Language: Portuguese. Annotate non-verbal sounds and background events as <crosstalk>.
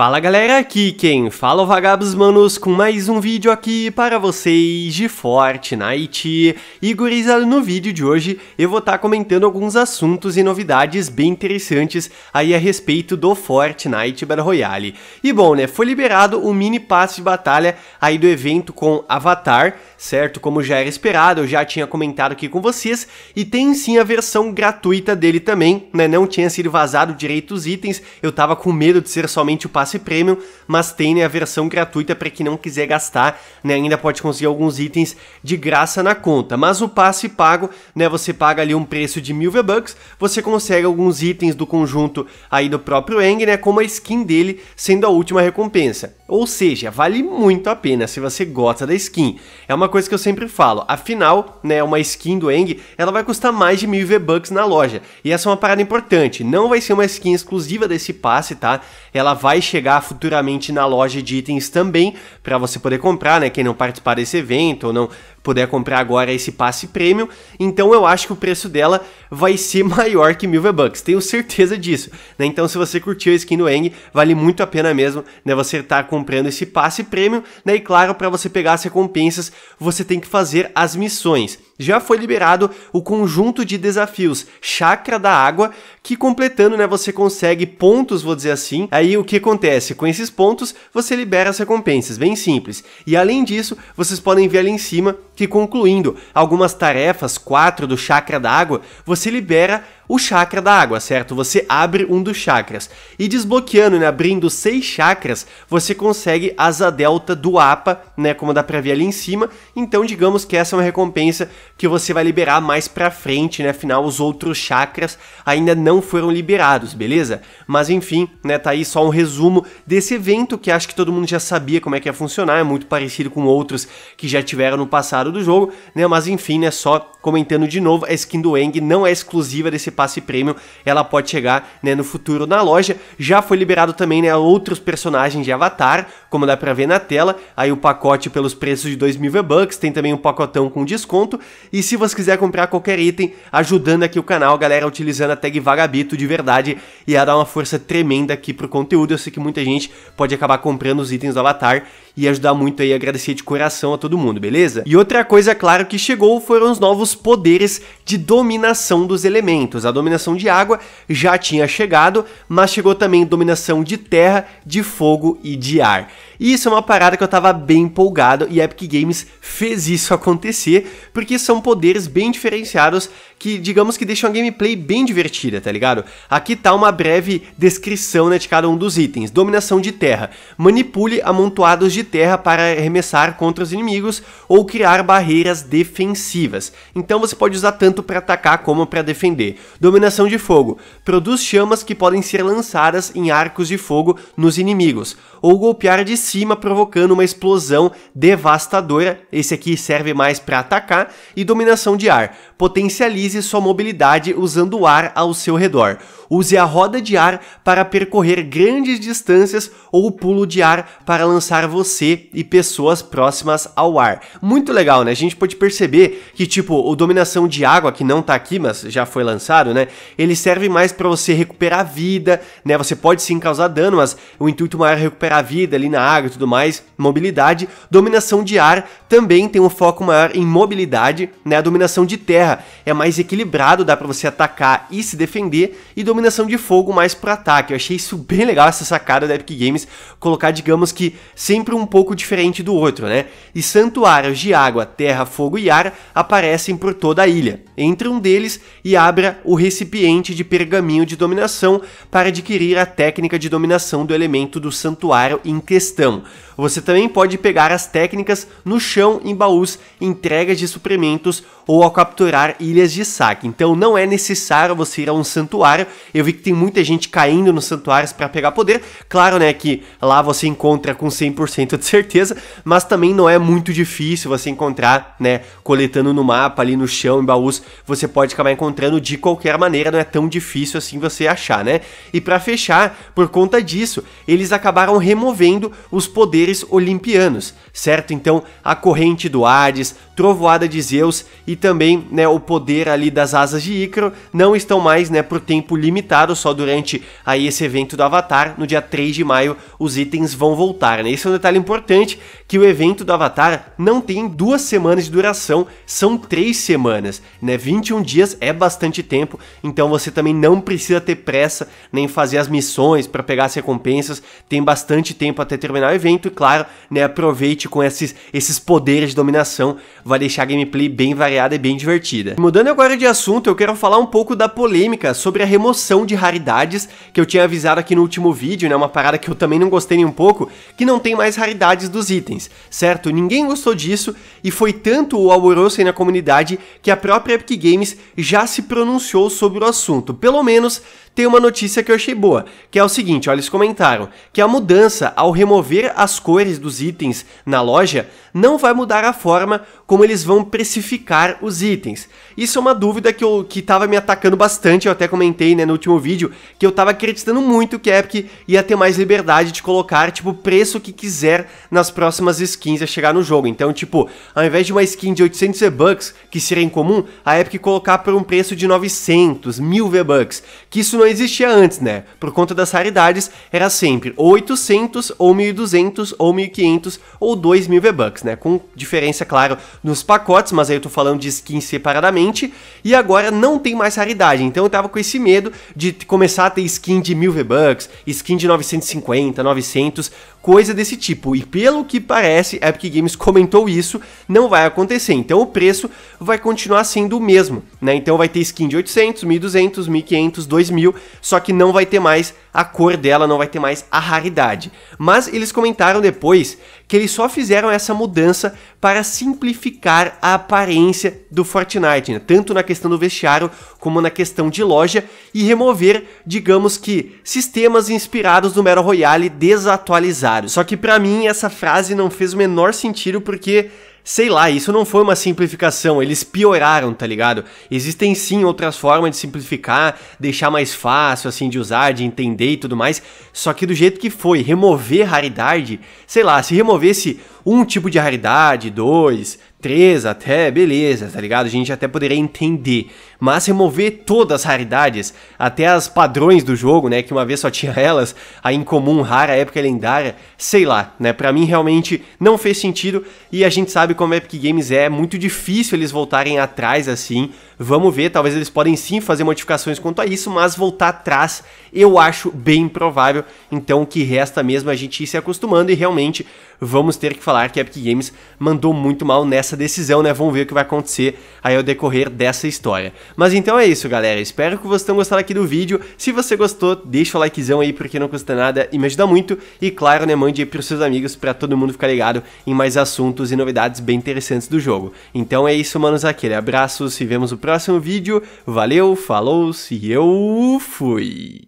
Fala galera, aqui quem fala é o Vagabos Manos com mais um vídeo aqui para vocês de Fortnite. E gurizada, ah, no vídeo de hoje eu vou estar tá comentando alguns assuntos e novidades bem interessantes aí a respeito do Fortnite Battle Royale. E bom né, foi liberado o mini passe de batalha aí do evento com Avatar, certo? Como já era esperado, eu já tinha comentado aqui com vocês. E tem sim a versão gratuita dele também, né, não tinha sido vazado direito os itens, eu tava com medo de ser somente o passe premium, mas tem né, a versão gratuita para quem não quiser gastar, né? Ainda pode conseguir alguns itens de graça na conta. Mas o passe pago, né? Você paga ali um preço de mil V-Bucks, você consegue alguns itens do conjunto aí do próprio Eng, né? Como a skin dele sendo a última recompensa. Ou seja, vale muito a pena se você gosta da skin. É uma coisa que eu sempre falo, afinal, né? Uma skin do Eng, ela vai custar mais de mil V-Bucks na loja. E essa é uma parada importante, não vai ser uma skin exclusiva desse passe, tá? Ela vai chegar chegar futuramente na loja de itens também, para você poder comprar, né? Quem não participar desse evento ou não puder comprar agora esse passe premium, então eu acho que o preço dela vai ser <laughs> maior que mil V-Bucks, tenho certeza disso, né? Então se você curtiu a skin do Eng, vale muito a pena mesmo, né? Você estar tá comprando esse passe premium, né? E claro, para você pegar as recompensas, você tem que fazer as missões. Já foi liberado o conjunto de desafios Chakra da Água, que completando, né, você consegue pontos, vou dizer assim. Aí o que acontece? Com esses pontos, você libera as recompensas, bem simples. E além disso, vocês podem ver ali em cima que concluindo algumas tarefas, quatro do chakra da água, você libera o chakra da água, certo? Você abre um dos chakras. E desbloqueando, né, abrindo seis chakras, você consegue asa delta do APA, né, como dá pra ver ali em cima. Então, digamos que essa é uma recompensa que você vai liberar mais pra frente, né? Afinal, os outros chakras ainda não foram liberados, beleza? Mas enfim, né, tá aí só um resumo desse evento que acho que todo mundo já sabia como é que ia funcionar, é muito parecido com outros que já tiveram no passado do jogo, né? Mas enfim, né, só comentando de novo, a skin do Eng não é exclusiva desse passe premium, ela pode chegar né, no futuro na loja. Já foi liberado também né, outros personagens de Avatar, como dá pra ver na tela. Aí o pacote pelos preços de 2 mil V-Bucks, tem também um pacotão com desconto. E se você quiser comprar qualquer item, ajudando aqui o canal, galera, utilizando a tag Vagabito de verdade, ia dar uma força tremenda aqui pro conteúdo. Eu sei que muita gente pode acabar comprando os itens do Avatar e ajudar muito aí, agradecer de coração a todo mundo, beleza? E outra coisa, claro, que chegou foram os novos poderes de dominação dos elementos. A dominação de água já tinha chegado, mas chegou também dominação de terra, de fogo e de ar. E isso é uma parada que eu tava bem empolgado e Epic Games fez isso <laughs> acontecer, porque são poderes bem diferenciados que digamos que deixam a gameplay bem divertida, tá ligado? Aqui tá uma breve descrição né, de cada um dos itens. Dominação de terra. Manipule amontoados de terra para arremessar contra os inimigos ou criar barreiras defensivas. Então você pode usar tanto para atacar como para defender. Dominação de fogo. Produz chamas que podem ser lançadas em arcos de fogo nos inimigos ou golpear de cima provocando uma explosão devastadora. Esse aqui serve mais para atacar e dominação de ar. Potencialize sua mobilidade usando o ar ao seu redor. Use a roda de ar para percorrer grandes distâncias ou o pulo de ar para lançar você e pessoas próximas ao ar. Muito legal, né? A gente pode perceber que, tipo, o Dominação de Água, que não tá aqui, mas já foi lançado, né? Ele serve mais para você recuperar a vida, né? Você pode sim causar dano, mas o intuito maior é recuperar a vida ali na água e tudo mais, mobilidade. Dominação de ar também tem um foco maior em mobilidade, né? A dominação de terra é mais equilibrado, dá para você atacar e se defender, e dominação de fogo mais para ataque. Eu achei isso bem legal, essa sacada da Epic Games, colocar, digamos que, sempre um pouco diferente do outro, né? E santuários de água, terra, fogo e ar aparecem por toda a ilha entre um deles e abra o recipiente de pergaminho de dominação para adquirir a técnica de dominação do elemento do santuário em questão. Você também pode pegar as técnicas no chão em baús, entregas de suprimentos ou ao capturar ilhas de saque. Então não é necessário você ir a um santuário. Eu vi que tem muita gente caindo nos santuários para pegar poder. Claro, né, que lá você encontra com 100% de certeza, mas também não é muito difícil você encontrar, né, coletando no mapa ali no chão em baús você pode acabar encontrando de qualquer maneira, não é tão difícil assim você achar, né? E para fechar, por conta disso, eles acabaram removendo os poderes olimpianos, certo? Então, a corrente do Hades, Trovoada de Zeus e também né, o poder ali das asas de Ícaro não estão mais né, por tempo limitado, só durante aí esse evento do Avatar, no dia 3 de maio os itens vão voltar. Né? Esse é um detalhe importante, que o evento do Avatar não tem duas semanas de duração, são três semanas, né? 21 dias é bastante tempo, então você também não precisa ter pressa nem fazer as missões para pegar as recompensas, tem bastante tempo até terminar o evento e claro, né, aproveite com esses, esses poderes de dominação, vai deixar a gameplay bem variada e bem divertida. Mudando agora de assunto, eu quero falar um pouco da polêmica sobre a remoção de raridades, que eu tinha avisado aqui no último vídeo, né, uma parada que eu também não gostei nem um pouco, que não tem mais raridades dos itens, certo? Ninguém gostou disso, e foi tanto o alvoroço aí na comunidade que a própria Epic Games já se pronunciou sobre o assunto, pelo menos tem uma notícia que eu achei boa, que é o seguinte, olha, eles comentaram que a mudança ao remover as cores dos itens na loja não vai mudar a forma como como eles vão precificar os itens. Isso é uma dúvida que eu que tava me atacando bastante, eu até comentei, né, no último vídeo, que eu tava acreditando muito que a Epic ia ter mais liberdade de colocar, tipo, o preço que quiser nas próximas skins a chegar no jogo. Então, tipo, ao invés de uma skin de 800 V-Bucks, que seria incomum, a Epic colocar por um preço de 900, 1000 V-Bucks, que isso não existia antes, né? Por conta das raridades, era sempre 800 ou 1200 ou 1500 ou 2000 V-Bucks, né? Com diferença, claro, nos pacotes, mas aí eu tô falando de skins separadamente, e agora não tem mais raridade, então eu tava com esse medo de começar a ter skin de 1000 V-Bucks, skin de 950, 900, coisa desse tipo, e pelo que parece, Epic Games comentou isso, não vai acontecer, então o preço vai continuar sendo o mesmo, né, então vai ter skin de 800, 1200, 1500, 2000, só que não vai ter mais a cor dela, não vai ter mais a raridade, mas eles comentaram depois que eles só fizeram essa mudança para simplificar modificar a aparência do Fortnite, né? tanto na questão do vestiário como na questão de loja, e remover, digamos que, sistemas inspirados no Battle Royale desatualizados. Só que para mim essa frase não fez o menor sentido porque sei lá, isso não foi uma simplificação, eles pioraram, tá ligado? Existem sim outras formas de simplificar, deixar mais fácil assim de usar, de entender e tudo mais, só que do jeito que foi, remover raridade, sei lá, se removesse um tipo de raridade, dois, 3 até, beleza, tá ligado? A gente até poderia entender. Mas remover todas as raridades, até as padrões do jogo, né? Que uma vez só <laughs> tinha elas, a incomum, rara, época lendária, sei lá, né? Pra mim realmente não fez sentido. E a gente sabe como a Epic Games é, é muito difícil eles voltarem atrás assim. Vamos ver, talvez eles podem sim fazer modificações quanto a isso, mas voltar atrás eu acho bem provável Então o que resta mesmo é a gente ir se acostumando e realmente vamos ter que falar que a Epic Games mandou muito mal nessa essa decisão, né? Vamos ver o que vai acontecer aí ao decorrer dessa história. Mas então é isso, galera. Espero que vocês tenham gostado aqui do vídeo. Se você gostou, deixa o likezão aí porque não custa nada e me ajuda muito. E claro, né, mande aí pros seus amigos para todo mundo ficar ligado em mais assuntos e novidades bem interessantes do jogo. Então é isso, manos, aquele abraço, se vemos no próximo vídeo. Valeu, falou, se eu fui!